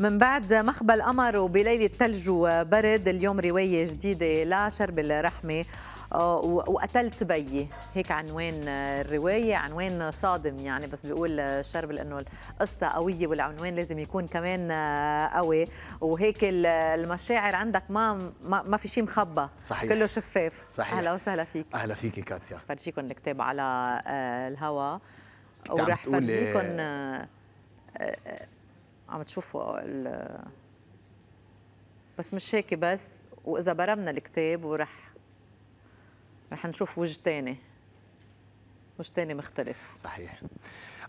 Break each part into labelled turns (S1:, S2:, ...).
S1: من بعد مخبى قمر وبليلة ثلج وبرد اليوم رواية جديدة لشرب الرحمة آه، وقتلت بيي هيك عنوان الرواية عنوان صادم يعني بس بيقول شرب لانه القصة قوية والعنوان لازم يكون كمان آه، قوي وهيك المشاعر عندك ما ما في شيء مخبى صحيح كله شفاف صحيح اهلا وسهلا فيك
S2: اهلا فيك كاتيا
S1: فرجيكم الكتاب على آه، الهوا
S2: ورح فرجيكم
S1: إيه؟ عم تشوفوا ال بس مش هيك بس واذا برمنا الكتاب ورح رح نشوف وجه ثاني وجه ثاني مختلف صحيح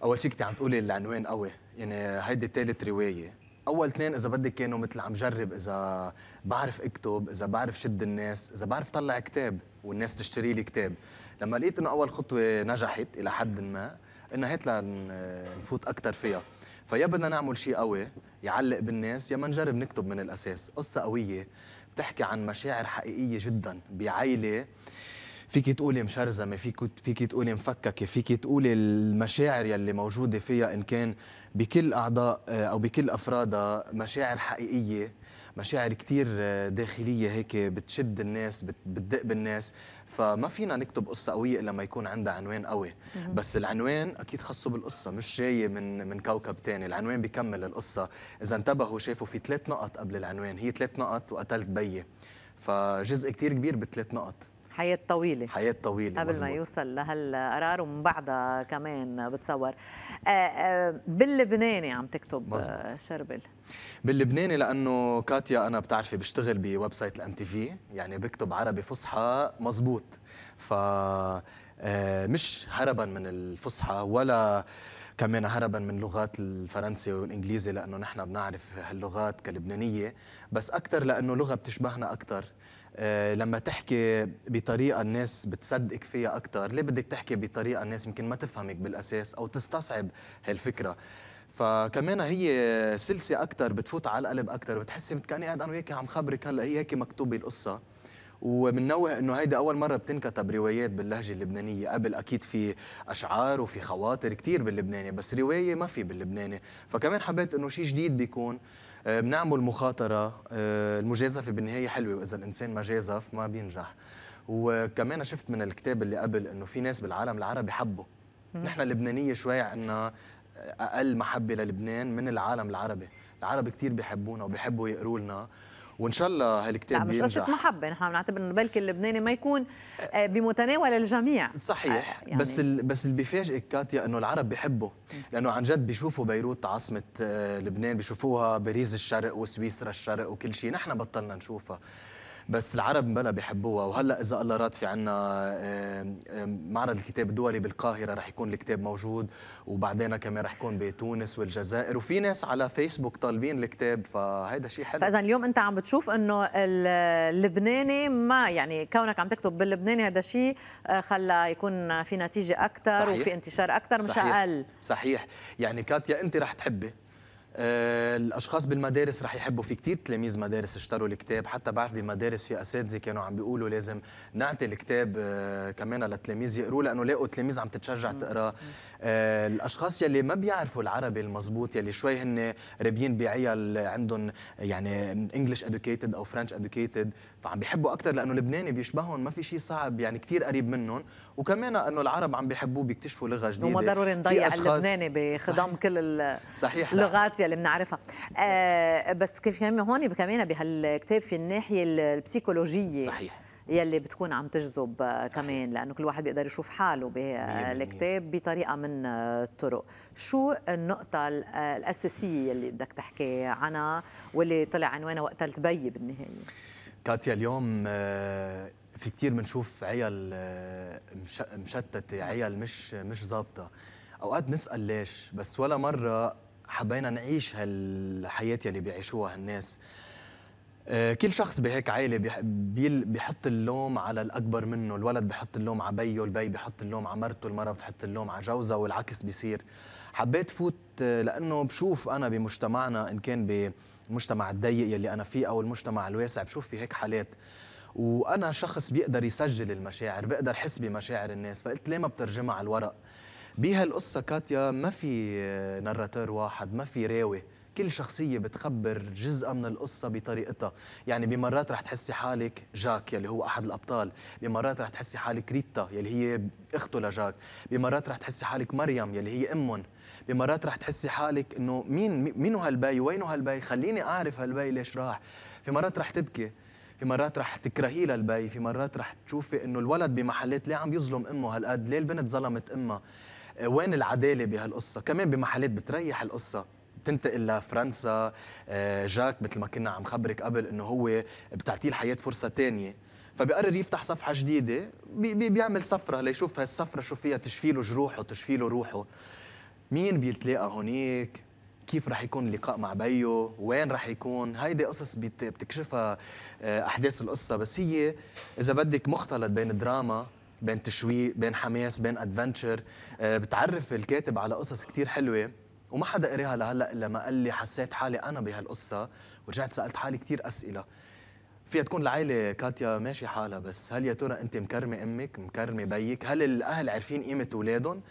S2: اول شيء كنت عم تقولي العنوان قوي يعني هيدي ثالث روايه اول اثنين اذا بدك كانوا مثل عم جرب اذا بعرف اكتب اذا بعرف شد الناس اذا بعرف طلع كتاب والناس تشتري لي كتاب لما لقيت انه اول خطوه نجحت الى حد ما انه هات لنفوت اكثر فيها فيا بدنا نعمل شيء قوي يعلق بالناس يا ما نجرب نكتب من الاساس قصه قويه بتحكي عن مشاعر حقيقيه جدا بعيله فيك تقولي مشرزمه فيك فيك تقولي مفككه فيك تقولي المشاعر يلي موجوده فيها ان كان بكل اعضاء آه، او بكل افرادها مشاعر حقيقيه مشاعر كتير آه، داخلية هيك بتشد الناس بتدق بالناس فما فينا نكتب قصة قوية إلا ما يكون عندها عنوان قوي بس العنوان أكيد خصو بالقصة مش جاية من من كوكب تاني العنوان بيكمل القصة إذا انتبهوا شافوا في ثلاث نقط قبل العنوان هي ثلاث نقط وقتلت بيي فجزء كتير كبير بثلاث نقط حياة طويلة حياة طويلة قبل مزبوط. ما
S1: يوصل لهالقرار ومن بعدها كمان بتصور آه، آه، باللبناني عم تكتب آه، مزبوط. شربل
S2: باللبناني لانه كاتيا انا بتعرفي بشتغل بويب سايت الام تي في يعني بكتب عربي فصحى مزبوط ف مش هربا من الفصحى ولا كمان هربا من لغات الفرنسي والانجليزي لانه نحن بنعرف هاللغات كلبنانيه بس اكثر لانه لغه بتشبهنا اكثر آه، لما تحكي بطريقه الناس بتصدقك فيها اكثر ليه بدك تحكي بطريقه الناس يمكن ما تفهمك بالاساس او تستصعب هالفكره فكمان هي سلسه اكثر بتفوت على القلب اكثر بتحسي كاني قاعد انا وياك عم خبرك هلا هي هيك مكتوبه القصه وبننوه انه هيدا اول مره بتنكتب روايات باللهجه اللبنانيه قبل اكيد في اشعار وفي خواطر كثير باللبناني بس روايه ما في باللبناني فكمان حبيت انه شيء جديد بيكون آه، بنعمل مخاطره آه، المجازفه بالنهايه حلوه واذا الانسان ما جازف ما بينجح وكمان شفت من الكتاب اللي قبل انه في ناس بالعالم العربي حبوا نحن اللبنانيه شوي عندنا اقل محبه للبنان من العالم العربي العرب كثير بيحبونا وبيحبوا يقروا لنا وان شاء الله هالكتاب مش قصه محبه
S1: نحن بنعتبر انه بلكي اللبناني ما يكون آه، بمتناول الجميع
S2: صحيح آه، يعني بس ال... بس اللي بيفاجئك كاتيا انه العرب بيحبوا لانه عن جد بيشوفوا بيروت عاصمه آه، لبنان بيشوفوها باريس الشرق وسويسرا الشرق وكل شيء نحن بطلنا نشوفها بس العرب بلا بيحبوها وهلا اذا الله راد في عنا معرض الكتاب الدولي بالقاهره رح يكون الكتاب موجود وبعدين كمان رح يكون بتونس والجزائر وفي ناس على فيسبوك طالبين الكتاب فهيدا شيء حلو فاذا
S1: اليوم انت عم بتشوف انه اللبناني ما يعني كونك عم تكتب باللبناني هذا شيء آه، خلى يكون في نتيجه اكثر وفي انتشار اكثر مش اقل
S2: صحيح يعني كاتيا انت رح تحبي آه، الاشخاص بالمدارس رح يحبوا في كتير تلاميذ مدارس اشتروا الكتاب حتى بعرف بمدارس في اساتذه كانوا عم بيقولوا لازم نعطي الكتاب آه، كمان للتلاميذ يقروه لانه لاقوا تلاميذ عم تتشجع تقرا آه، الاشخاص يلي ما بيعرفوا العربي المزبوط يلي شوي هن رابيين بعيال عندهم يعني انجلش ادوكيتد او فرنش ادوكيتد فعم بيحبوا اكثر لانه لبناني بيشبههم ما في شيء صعب يعني كثير قريب منهم وكمان انه العرب عم بيحبوه بيكتشفوا لغه جديده وما ضروري نضيع اللبناني
S1: بخضم كل
S2: اللغات
S1: الديمقراطيه اللي بنعرفها آه بس كيف هون كمان بهالكتاب في الناحيه البسيكولوجيه صحيح يلي بتكون عم تجذب آه، كمان لانه كل واحد بيقدر يشوف حاله بالكتاب بطريقه من آه، الطرق شو النقطه آه، الاساسيه اللي بدك تحكي عنها واللي طلع عنوانها وقتها تبي بالنهايه
S2: كاتيا اليوم في كثير بنشوف عيال مشتته عيال مش مش ظابطه اوقات بنسال ليش بس ولا مره حبينا نعيش هالحياة اللي بيعيشوها هالناس آه، كل شخص بهيك عائله بيحط اللوم على الاكبر منه، الولد بحط اللوم على بيه، البي بحط اللوم على مرته، المراه بتحط اللوم على جوزها والعكس بيصير. حبيت فوت آه، لانه بشوف انا بمجتمعنا ان كان بالمجتمع الضيق يلي انا فيه او المجتمع الواسع بشوف في هيك حالات. وانا شخص بيقدر يسجل المشاعر، بقدر احس بمشاعر الناس، فقلت ليه ما بترجمها على الورق؟ بهالقصه كاتيا ما في نراتور واحد ما في راوي كل شخصيه بتخبر جزء من القصه بطريقتها يعني بمرات رح تحسي حالك جاك يلي هو احد الابطال بمرات رح تحسي حالك ريتا يلي هي اخته لجاك بمرات رح تحسي حالك مريم يلي هي امهم بمرات رح تحسي حالك انه مين مين هالباي وينه هالباي خليني اعرف هالباي ليش راح في مرات رح تبكي في مرات رح تكرهيه للبي في مرات رح تشوفي انه الولد بمحلات ليه عم يظلم امه هالقد ليه البنت ظلمت امها آه، وين العداله بهالقصه كمان بمحلات بتريح القصه بتنتقل لفرنسا آه، جاك مثل ما كنا عم خبرك قبل انه هو بتعطيه الحياه فرصه ثانيه فبقرر يفتح صفحه جديده بي بي بيعمل سفره ليشوف هالسفره شو فيها تشفي له جروحه تشفي له روحه مين بيتلاقى هونيك كيف رح يكون اللقاء مع بيو وين رح يكون هيدي قصص بتكشفها آه، احداث القصه بس هي اذا بدك مختلط بين دراما بين تشويق بين حماس بين ادفنتشر آه، بتعرف الكاتب على قصص كتير حلوه وما حدا قريها لهلا الا ما قال لي حسيت حالي انا بهالقصه ورجعت سالت حالي كتير اسئله فيها تكون العائله كاتيا ماشي حالها بس هل يا ترى انت مكرمه امك مكرمه بيك هل الاهل عارفين قيمه اولادهم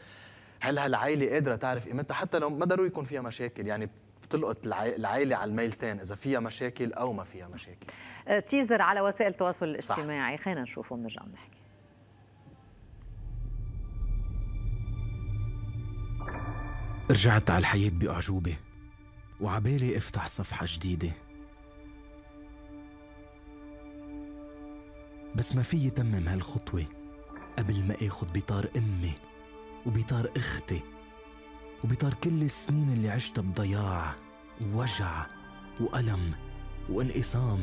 S2: هل هالعائله قادره تعرف قيمتها حتى لو ما ضروري يكون فيها مشاكل يعني بتلقط العائله على الميلتين اذا فيها مشاكل او ما فيها مشاكل
S1: تيزر آه، على وسائل التواصل الاجتماعي خلينا نشوفه ونرجع بنحكي
S2: رجعت على الحياة بأعجوبة وعبالي افتح صفحة جديدة بس ما فيي تمم هالخطوة قبل ما اخد بطار امي وبطار اختي وبطار كل السنين اللي عشتها بضياع ووجع وألم وانقسام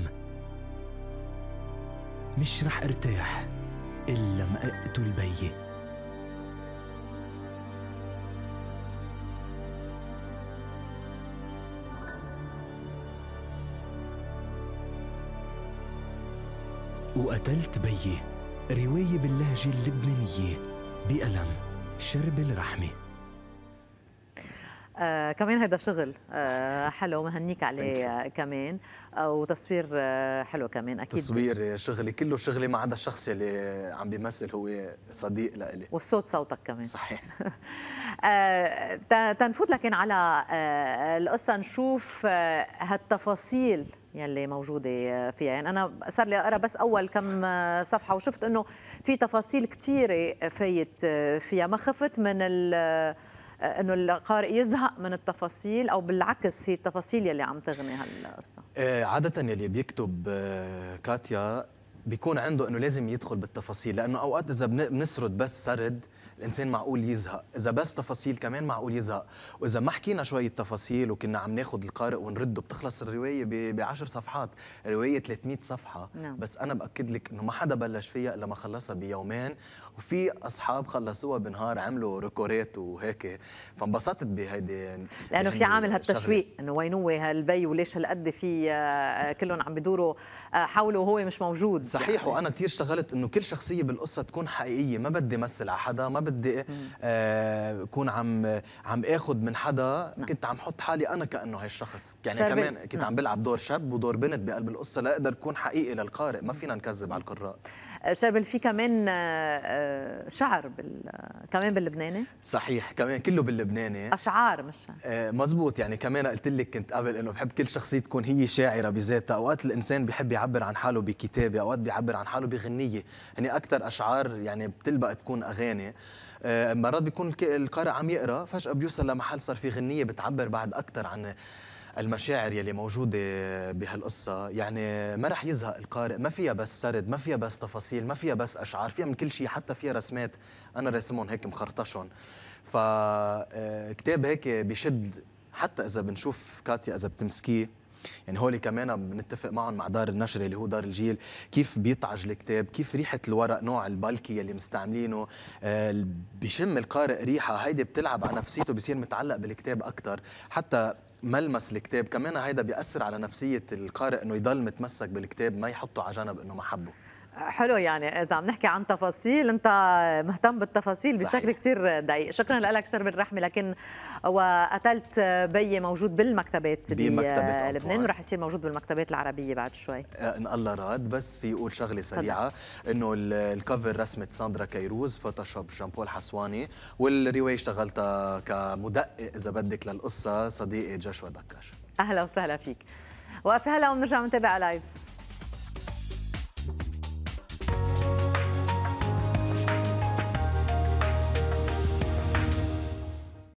S2: مش رح ارتاح إلا ما اقتل بيي وقتلت بيي رواية باللهجة اللبنانية بألم شرب الرحمه
S1: آه كمان هذا شغل آه حلو مهنيك عليه كمان آه وتصوير آه حلو كمان
S2: اكيد تصوير آه، شغلي كله شغلي ما عدا الشخص اللي عم بيمثل هو صديق لإلي والصوت صوتك كمان صحيح
S1: آه تنفوت لكن على آه القصه نشوف آه هالتفاصيل يلي موجوده آه، فيها يعني انا صار لي اقرا بس اول كم آه، صفحه وشفت انه في تفاصيل كثيره فايت فيها ما خفت من ال آه، انه القارئ يزهق من التفاصيل او بالعكس هي التفاصيل يلي عم تغني هالقصه
S2: آه، عاده يلي بيكتب آه، كاتيا بيكون عنده انه لازم يدخل بالتفاصيل لانه اوقات اذا بنسرد بس سرد الانسان معقول يزهق اذا بس تفاصيل كمان معقول يزهق واذا ما حكينا شويه تفاصيل وكنا عم ناخذ القارئ ونرده بتخلص الروايه بعشر صفحات روايه 300 صفحه نعم. بس انا باكد لك انه ما حدا بلش فيها الا ما خلصها بيومين وفي اصحاب خلصوها بنهار عملوا ريكوريت وهيك فانبسطت بهيدي لانه في عامل هالتشويق
S1: انه وين هو هالبي وليش هالقد في آه، كلهم عم بدوروا آه، حوله
S2: وهو مش موجود صحيح يعني. وانا كثير اشتغلت انه كل شخصيه بالقصه تكون حقيقيه ما بدي مثل على حدا ما بدي اكون آه، عم عم اخذ من حدا نعم. كنت عم حط حالي انا كانه الشخص يعني شابين. كمان كنت نعم. عم بلعب دور شاب ودور بنت بقلب القصه لاقدر اكون حقيقي للقارئ ما فينا نكذب على القراء
S1: شابل في كمان آه، آه، شعر بال... كمان باللبناني
S2: صحيح كمان كله باللبناني اشعار مش آه، مزبوط يعني كمان قلت لك كنت قبل انه بحب كل شخصيه تكون هي شاعره بذاتها اوقات الانسان بحب يعبر عن حاله بكتابه اوقات بيعبر عن حاله بغنيه يعني اكثر اشعار يعني بتلبق تكون اغاني مرات بيكون القارئ عم يقرا فجاه بيوصل لمحل صار في غنيه بتعبر بعد اكثر عن المشاعر يلي موجودة بهالقصة يعني ما رح يزهق القارئ ما فيها بس سرد ما فيها بس تفاصيل ما فيها بس أشعار فيها من كل شيء حتى فيها رسمات أنا رسمهم هيك مخرطشهم فكتاب آه، هيك بشد حتى إذا بنشوف كاتيا إذا بتمسكيه يعني هولي كمان بنتفق معهم مع دار النشر اللي هو دار الجيل كيف بيطعج الكتاب كيف ريحه الورق نوع البلكي اللي مستعملينه آه، بشم القارئ ريحه هيدي بتلعب على نفسيته بصير متعلق بالكتاب اكثر حتى ملمس الكتاب كمان هيدا بيأثر على نفسية القارئ انه يضل متمسك بالكتاب ما يحطه على جنب انه ما حبه
S1: حلو يعني اذا عم نحكي عن تفاصيل انت مهتم بالتفاصيل صحيح. بشكل كثير دقيق شكرا لك شرب الرحمه لكن وقتلت بي موجود بالمكتبات بمكتبه لبنان وراح يصير موجود بالمكتبات العربيه بعد شوي
S2: ان الله راد بس في اقول شغله سريعه انه الكفر رسمه ساندرا كيروز فوتوشوب جان بول حسواني والروايه اشتغلتها كمدقق اذا بدك للقصه صديقي جشوى دكاش
S1: اهلا وسهلا فيك وقف هلا ونرجع نتابع لايف